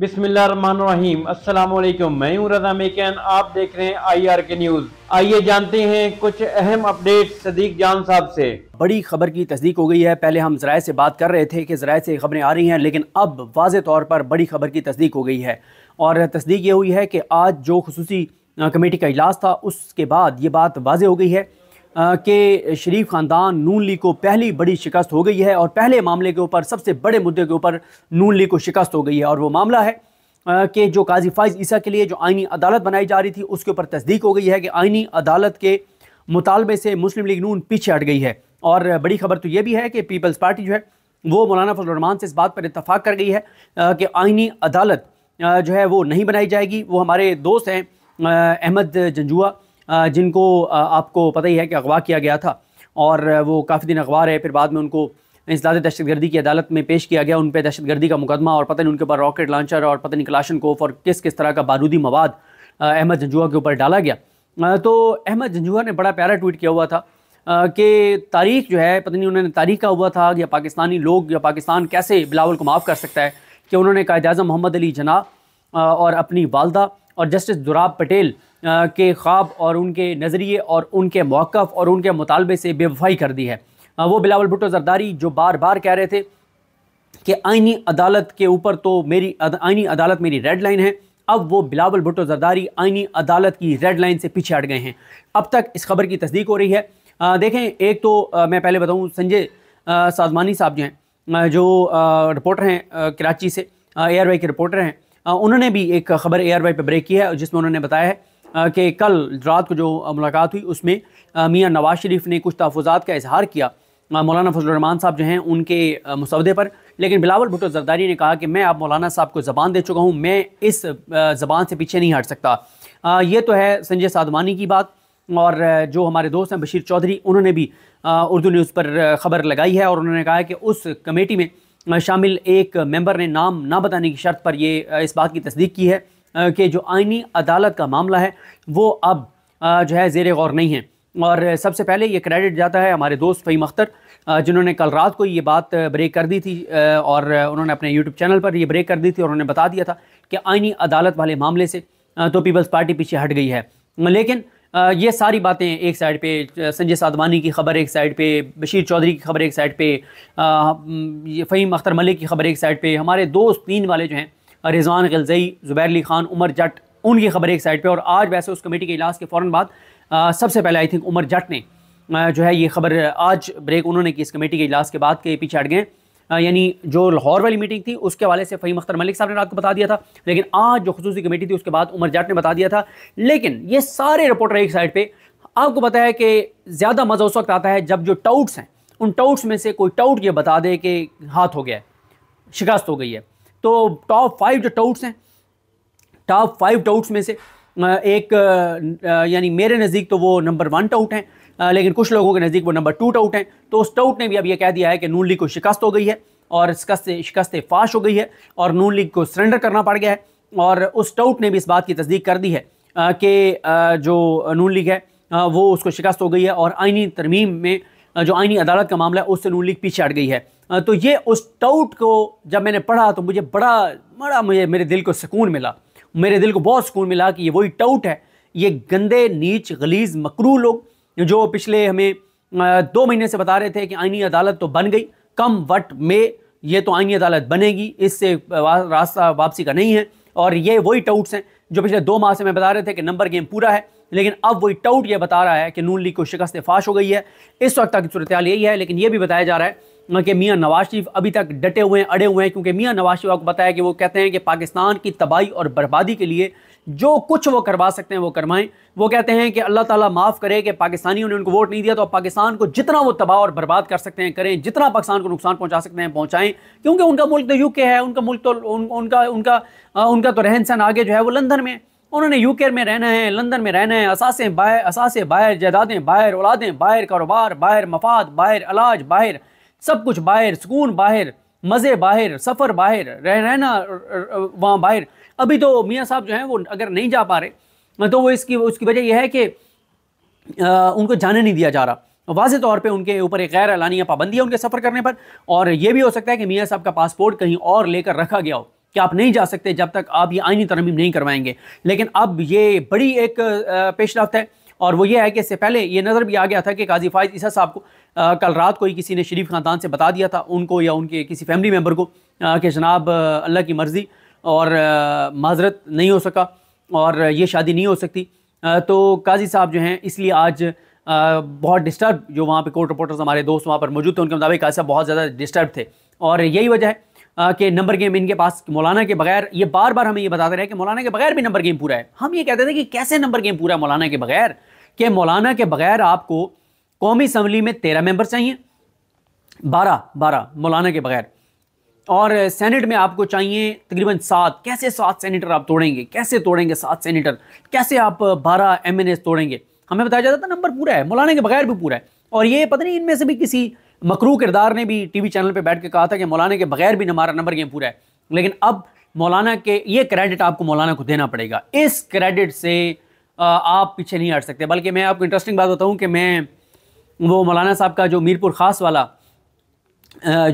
बिस्मिल्लाम असलम मैं हूं रजा मेकैन आप देख रहे हैं आई आर के न्यूज़ आइए जानते हैं कुछ अहम अपडेट सदीक जान साहब से बड़ी खबर की तस्दीक हो गई है पहले हम जराये से बात कर रहे थे कि जराये से खबरें आ रही हैं लेकिन अब वाज तौर पर बड़ी खबर की तस्दीक हो गई है और तस्दीक ये हुई है कि आज जो खसूसी कमेटी का इजलास था उसके बाद ये बात वाज हो गई है के शरीफ ख़ानदान नून लीग को पहली बड़ी शिकस्त हो गई है और पहले मामले के ऊपर सबसे बड़े मुद्दे के ऊपर नून लीग को शिकस्त हो गई है और वो मामला है कि जो काजी फाइज ईसा के लिए जो आइनी अदालत बनाई जा रही थी उसके ऊपर तस्दीक हो गई है कि आइनी अदालत के मुतालबे से मुस्लिम लीग नून पीछे हट गई है और बड़ी खबर तो ये भी है कि पीपल्स पार्टी जो है वो मौलाना फजलरहमान से इस बात पर इतफाक़ कर गई है कि आइनी अदालत जो है वो नहीं बनाई जाएगी वो हमारे दोस्त हैं अहमद जंजुआ जिनको आपको पता ही है कि अगवा किया गया था और वो काफ़ी दिन अगवा रहे फिर बाद में उनको इंसदाद गर्दी की अदालत में पेश किया गया उन पर दहशतगर्दी का मुकदमा और पता नहीं उनके ऊपर रॉकेट लॉन्चर और पता नहीं कलाशन कोफ और किस किस तरह का बारूदी मवाद अहमद झंझुआ के ऊपर डाला गया तो अहमद झंझुआ ने बड़ा प्यारा ट्वीट किया हुआ था कि तारीख जो है पता नहीं उन्होंने तारीख का हुआ था या पाकिस्तानी लोग या पाकिस्तान कैसे बिलावल को माफ़ कर सकता है कि उन्होंने कायद अजम मोहम्मद अली जना और अपनी वालदा और जस्टिस दुराब पटेल के ख्वाब और उनके नज़रिए और उनके मौक़ और उनके मुतालबे से बेवफाई कर दी है वो बिलावल भुट्टो जरदारी जो बार बार कह रहे थे कि आइनी अदालत के ऊपर तो मेरी अद, आइनी अदालत मेरी रेड लाइन है अब वो बिलावल भुट्टो जरदारी आइनी अदालत की रेड लाइन से पीछे हट गए हैं अब तक इस खबर की तस्दीक हो रही है आ, देखें एक तो आ, मैं पहले बताऊँ संजय साजमानी साहब जो हैं जो आ, रिपोर्टर हैं कराची से वाई के रिपोर्टर हैं उन्होंने भी एक खबर वाई पर ब्रेक की है जिसमें उन्होंने बताया है कि कल रात को जो मुलाकात हुई उसमें मियाँ नवाज शरीफ ने कुछ तहफ़ात का इजहार किया मौलाना फजलरहमान साहब जो हैं उनके मुसवदे पर लेकिन बिलावल भुटो जरदारी ने कहा कि मैं आप मौलाना साहब को ज़बान दे चुका हूँ मैं इस ज़बान से पीछे नहीं हट सकता ये तो है संजय साधवानी की बात और जो हमारे दोस्त हैं बशीर चौधरी उन्होंने भी उर्दू न्यूज़ पर ख़बर लगाई है और उन्होंने कहा है कि उस कमेटी में शामिल एक मेंबर ने नाम ना बताने की शर्त पर ये इस बात की तस्दीक की है कि जो आइनी अदालत का मामला है वो अब जो है जेर गौर नहीं है और सबसे पहले ये क्रेडिट जाता है हमारे दोस्त फ़हीम अख्तर जिन्होंने कल रात को ये बात ब्रेक कर दी थी और उन्होंने अपने यूट्यूब चैनल पर ये ब्रेक कर दी थी और उन्होंने बता दिया था कि आइनी अदालत वाले मामले से तो पीपल्स पार्टी पीछे हट गई है लेकिन ये सारी बातें एक साइड पे संजय साधवानी की खबर एक साइड पे बशीर चौधरी की खबर एक साइड पे फ़हीम अख्तर मलिक की खबर एक साइड पे हमारे दोस्त तीन वाले जो हैं रिजवान गलजई ज़ुबैर अली खान उमर जट उनकी खबर एक साइड पर और आज वैसे उस कमेटी के इजलास के फ़ौर बाद सबसे पहले आई थिंक उमर जट ने जो है ये खबर आज ब्रेक उन्होंने की इस कमेटी के इजलास के बाद के पीछे हट गए यानी जो लाहौर वाली मीटिंग थी उसके हवाले से फ़हीम अख्तर मलिक साहब ने रात को बता दिया था लेकिन आज जो खसूसी कमेटी थी उसके बाद उमर जाट ने बता दिया था लेकिन ये सारे रिपोर्टर एक साइड पे आपको पता है कि ज़्यादा मज़ा उस वक्त आता है जब जो टाउट्स हैं उन टाउट्स में से कोई टाउट ये बता दे कि हाथ हो गया है शिकस्त हो गई है तो टॉप फाइव जो डाउट्स हैं टॉप फाइव डाउट्स में से एक यानी मेरे नज़दीक तो वो नंबर वन डाउट हैं लेकिन कुछ लोगों के नज़दीक वो नंबर टू डाउट हैं तो उस डाउट ने भी अब ये कह दिया है कि नून लीग को शिकस्त हो गई है और शिकस्त शिकस्त फाश हो गई है और नून लीग को सरेंडर करना पड़ गया है और उस डाउट ने भी इस बात की तस्दीक कर दी है कि जो नून लीग है वो उसको शिकस्त हो गई है और आइनी तरमीम में जो आइनी अदालत का मामला है उससे नून लीग पीछे हट गई है तो ये उस टाउट को जब मैंने पढ़ा तो मुझे बड़ा बड़ा मुझे मेरे दिल को सुकून मिला मेरे दिल को बहुत सुकून मिला कि ये वही टाउट है ये गंदे नीच गलीज मकरू लोग जो पिछले हमें दो महीने से बता रहे थे कि आइनी अदालत तो बन गई कम वट में ये तो आइनी अदालत बनेगी इससे रास्ता वापसी का नहीं है और ये वही टाउट्स हैं जो पिछले दो माह से मैं बता रहे थे कि नंबर गेम पूरा है लेकिन अब वही टाउट ये बता रहा है कि नून लीग को शिकस्त फाश हो गई है इस वक्त तक सूरत यही है लेकिन ये भी बताया जा रहा है कि मियाँ नवाज शरीफ अभी तक डटे हुए हैं अड़े हुए हैं क्योंकि मियाँ नवाज शरीफ आपको बताया कि वो कहते हैं कि पाकिस्तान की तबाही और बर्बादी के लिए जो कुछ वो करवा सकते हैं वो करवाएं वो कहते हैं कि अल्लाह ताला माफ़ करे कि पाकिस्तानियों ने उनको वोट नहीं दिया तो पाकिस्तान को जितना वो तबाह और बर्बाद कर सकते हैं करें जितना पाकिस्तान को नुकसान पहुंचा सकते हैं पहुंचाएं क्योंकि उनका मुल्क तो यूके है उनका मुल्क तो उन, उनका उनका उनका तो रहन सहन आगे जो है वो लंदन में उन्होंने यूके में रहना है लंदन में रहना है असासे बाहर असासे बाहर जायदादें बाहर औलादें बाहर कारोबार बाहर मफाद बाहर अलाज बाहर सब कुछ बाहर सुकून बाहर मज़े बाहर सफ़र बाहर रह रहना वहाँ बाहर अभी तो मियाँ साहब जो हैं वो अगर नहीं जा पा रहे तो वो इसकी उसकी वजह यह है कि उनको जाने नहीं दिया जा रहा वाज तौर पे उनके ऊपर एक गैर एलानिया पाबंदी है उनके सफ़र करने पर और ये भी हो सकता है कि मियाँ साहब का पासपोर्ट कहीं और लेकर रखा गया हो कि आप नहीं जा सकते जब तक आप ये आइनी तरमीम नहीं करवाएंगे लेकिन अब ये बड़ी एक रफ्त है और वो ये है कि इससे पहले ये नज़र भी आ गया था कि काजी फायज ईसा साहब को कल रात को ही किसी ने शरीफ ख़ानदान से बता दिया था उनको या उनके किसी फैमिली मेम्बर को कि जनाब अल्लाह की मर्ज़ी और माजरत नहीं हो सका और ये शादी नहीं हो सकती तो काजी साहब जो हैं इसलिए आज बहुत डिस्टर्ब जो वहाँ पे कोर्ट रिपोर्टर्स हमारे दोस्त वहाँ पर मौजूद थे उनके मुताबिक काजी साहब बहुत ज़्यादा डिस्टर्ब थे और यही वजह है के नंबर गेम इनके पास मौलाना के बगैर ये बार बार हमें ये बताते रहे कि मौलाना के बगैर भी नंबर गेम पूरा है हम ये कहते थे कि कैसे नंबर गेम पूरा है मौलाना के बगैर कि मौलाना के बगैर आपको कौमी असम्बली में तेरह मेंबर चाहिए बारह बारह मौलाना के बगैर और सेनेट में आपको चाहिए तकरीबन सात कैसे सात सेनेटर आप तोड़ेंगे कैसे तोड़ेंगे सात सेनेटर कैसे आप बारह एम तोड़ेंगे हमें बताया जाता था नंबर पूरा है मौलाना के बगैर भी पूरा है और ये पता नहीं इनमें से भी किसी मकरू किरदार ने भी टी वी चैनल पर बैठ के कहा था कि मौलाना के बगैर भी हमारा नंबर गेम पूरा है लेकिन अब मौलाना के ये क्रेडिट आपको मौलाना को देना पड़ेगा इस क्रेडिट से आप पीछे नहीं हट सकते बल्कि मैं आपको इंटरेस्टिंग बात बताऊँ कि मैं वो मौलाना साहब का जो मीरपुर ख़ास वाला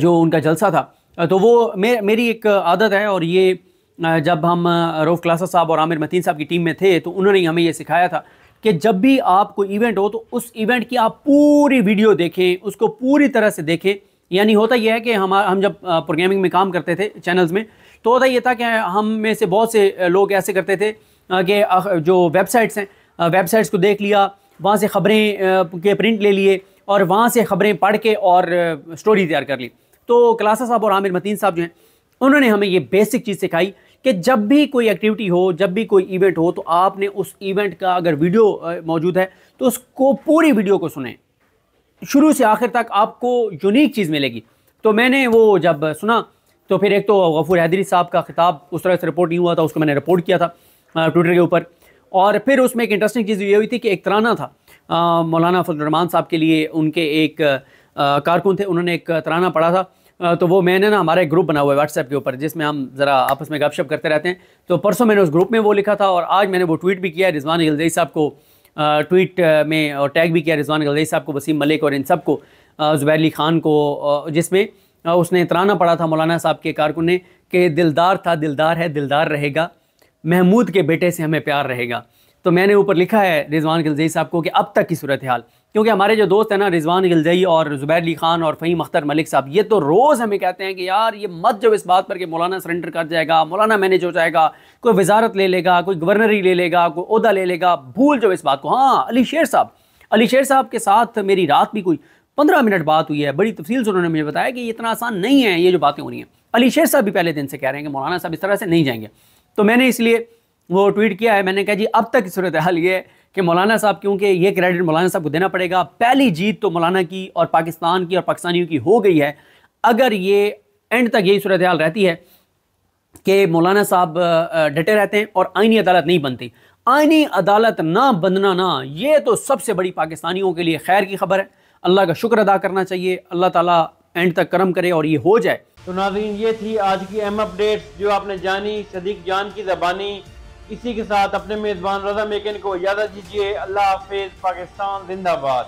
जो उनका जलसा था तो वो मे मेरी एक आदत है और ये जब हम रोफ क्लासा साहब और आमिर मतीन साहब की टीम में थे तो उन्होंने हमें ये सिखाया था कि जब भी आप कोई इवेंट हो तो उस इवेंट की आप पूरी वीडियो देखें उसको पूरी तरह से देखें यानी होता यह है कि हम हम जब प्रोग्रामिंग में काम करते थे चैनल्स में तो होता यह था कि हम में से बहुत से लोग ऐसे करते थे कि जो वेबसाइट्स हैं वेबसाइट्स को देख लिया वहाँ से ख़बरें के प्रिंट ले लिए और वहाँ से ख़बरें पढ़ के और स्टोरी तैयार कर ली तो क्लासा साहब और आमिर मतीन साहब जो हैं उन्होंने हमें ये बेसिक चीज़ सिखाई कि जब भी कोई एक्टिविटी हो जब भी कोई इवेंट हो तो आपने उस इवेंट का अगर वीडियो मौजूद है तो उसको पूरी वीडियो को सुने शुरू से आखिर तक आपको यूनिक चीज़ मिलेगी तो मैंने वो जब सुना तो फिर एक तो गफूर हैदरी साहब का खिताब उस तरह से रिपोर्ट नहीं हुआ था उसको मैंने रिपोर्ट किया था ट्विटर के ऊपर और फिर उसमें एक इंटरेस्टिंग चीज़ ये हुई थी कि एक तराना था मौलाना फजलरहमान साहब के लिए उनके एक कारकुन थे उन्होंने एक तराना पढ़ा था तो वो मैंने ना हमारा एक ग्रुप बना हुआ है व्हाट्सएप के ऊपर जिसमें हम ज़रा आपस में गपशप करते रहते हैं तो परसों मैंने उस ग्रुप में वो लिखा था और आज मैंने वो ट्वीट भी किया रिजवान गलजई साहब को ट्वीट में और टैग भी किया रिजवान गलदई साहब को वसीम मलिक और इन सब को ज़ुबैर अली ख़ान को जिसमें उसने इतराना पढ़ा था मौलाना साहब के कारकुन ने कि दिलदार था दिलदार है दिलदार रहेगा महमूद के बेटे से हमें प्यार रहेगा तो मैंने ऊपर लिखा है रिजवान गिलजई साहब को कि अब तक की सूरत हाल क्योंकि हमारे जो दोस्त हैं ना रिजवान गिलजई और ज़ुबैर अली खान और फ़हीम अख्तर मलिक साहब ये तो रोज़ हमें कहते हैं कि यार ये मत जब इस बात पर कि मौलाना सरेंडर कर जाएगा मौलाना मैनेज हो जाएगा कोई वजारत ले लेगा कोई गवर्नरी ले लेगा कोई अहदा ले लेगा भूल जब इस बात को हाँ अली शेर साहब अली शेर साहब के साथ मेरी रात भी कोई पंद्रह मिनट बात हुई है बड़ी तफसील से उन्होंने मुझे बताया कि इतना आसान नहीं है ये जो बातें हो रही हैं अली शेर साहब भी पहले दिन से कह रहे हैं कि मौलाना साहब इस तरह से नहीं जाएंगे तो मैंने इसलिए वो ट्वीट किया है मैंने कहा जी अब तक सूरत हाल ये कि मौलाना साहब क्योंकि ये क्रेडिट मौलाना साहब को देना पड़ेगा पहली जीत तो मौलाना की और पाकिस्तान की और पाकिस्तानियों की हो गई है अगर ये एंड तक यही सूरत हाल रहती है कि मौलाना साहब डटे रहते हैं और आइनी अदालत नहीं बनती आइनी अदालत ना बनना ना ये तो सबसे बड़ी पाकिस्तानियों के लिए खैर की खबर है अल्लाह का शुक्र अदा करना चाहिए अल्लाह ताला एंड तक करम करे और ये हो जाए तो नाजरीन ये थी आज की अहम अपडेट्स जो आपने जानी सदीक जान की जबानी इसी के साथ अपने मेज़बान रजा मेकन को इजाज़त दीजिए अल्लाह हाफिज़ पाकिस्तान जिंदाबाद